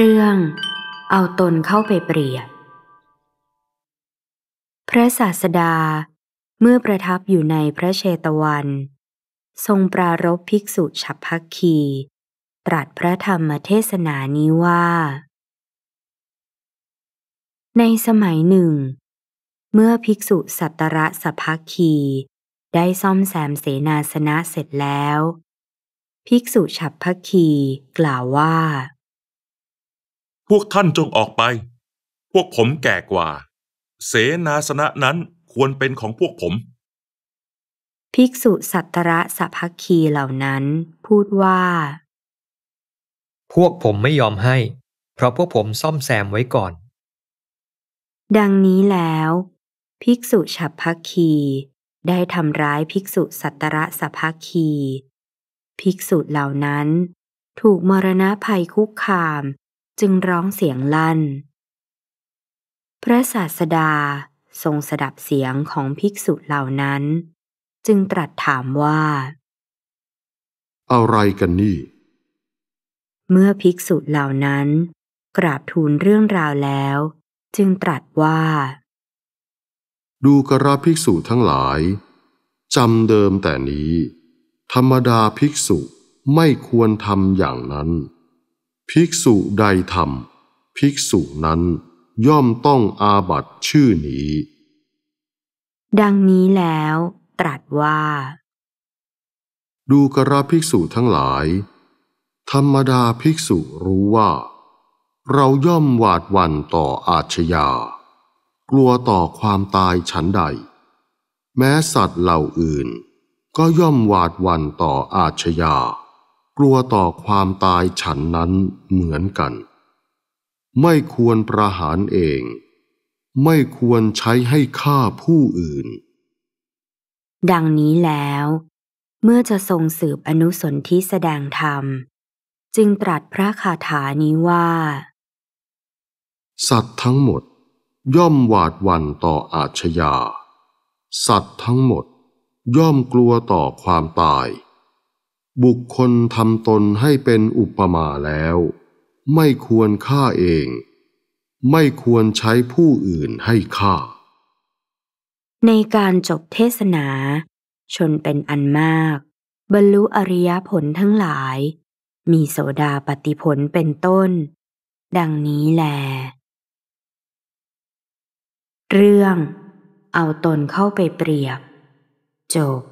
เรื่องเอาตนเข้าไปเปรียบ พระศาสดาเมื่อประทับอยู่ในพระเชตวัน ทรงปรารบภิกษุฉับพักคี ตรัสพระธรรมเทศนานี้ว่า ในสมัยหนึ่ง เมื่อภิกษุสัตระสพักคีได้ซ่อมแซมเสนาสนะเสร็จแล้ว ภิกษุฉับพักคีกล่าวว่าพวกท่านจงออกไป พวกผมแก่กว่า เสนาสนะนั้นควรเป็นของพวกผม ภิกษุสัตตระสัพพคีเหล่านั้นพูดว่า พวกผมไม่ยอมให้ เพราะพวกผมซ่อมแซมไว้ก่อน ดังนี้แล้ว ภิกษุฉัพพคี ได้ทำร้ายภิกษุสัตตระสัพพคี ภิกษุเหล่านั้น ถูกมรณะภัยคุกคามจึงร้องเสียงลั่น พระศาสดาทรงสดับเสียงของภิกษุเหล่านั้น จึงตรัสถามว่า อะไรกันนี่ เมื่อภิกษุเหล่านั้น กราบทูลเรื่องราวแล้ว จึงตรัสว่า ดูกระภิกษุทั้งหลาย จำเดิมแต่นี้ ธรรมดาภิกษุไม่ควรทำอย่างนั้นภิกษุใดทำภิกษุนั้นย่อมต้องอาบัตชื่อนี้ ดังนี้แล้วตรัสว่า ดูกระภิกษุทั้งหลาย ธรรมดาภิกษุรู้ว่า เราย่อมหวาดวันต่ออาชญา กลัวต่อความตายฉันใด แม้สัตว์เหล่าอื่นก็ย่อมหวาดวันต่ออาชญากลัวต่อความตายฉันนั้นเหมือนกัน ไม่ควรประหารเอง ไม่ควรใช้ให้ฆ่าผู้อื่น ดังนี้แล้ว เมื่อจะทรงสืบอนุสนธิแสดงธรรมจึงตรัสพระคาถานี้ว่า สัตว์ทั้งหมด ย่อมหวาดหวั่นต่ออาชญาสัตว์ทั้งหมดย่อมกลัวต่อความตายบุคคลทำตนให้เป็นอุปมาแล้ว ไม่ควรฆ่าเอง ไม่ควรใช้ผู้อื่นให้ฆ่า ในการจบเทศนา ชนเป็นอันมาก บรรลุอริยผลทั้งหลาย มีโสดาปฏิผลเป็นต้น ดังนี้แล เรื่องเอาตนเข้าไปเปรียบจบ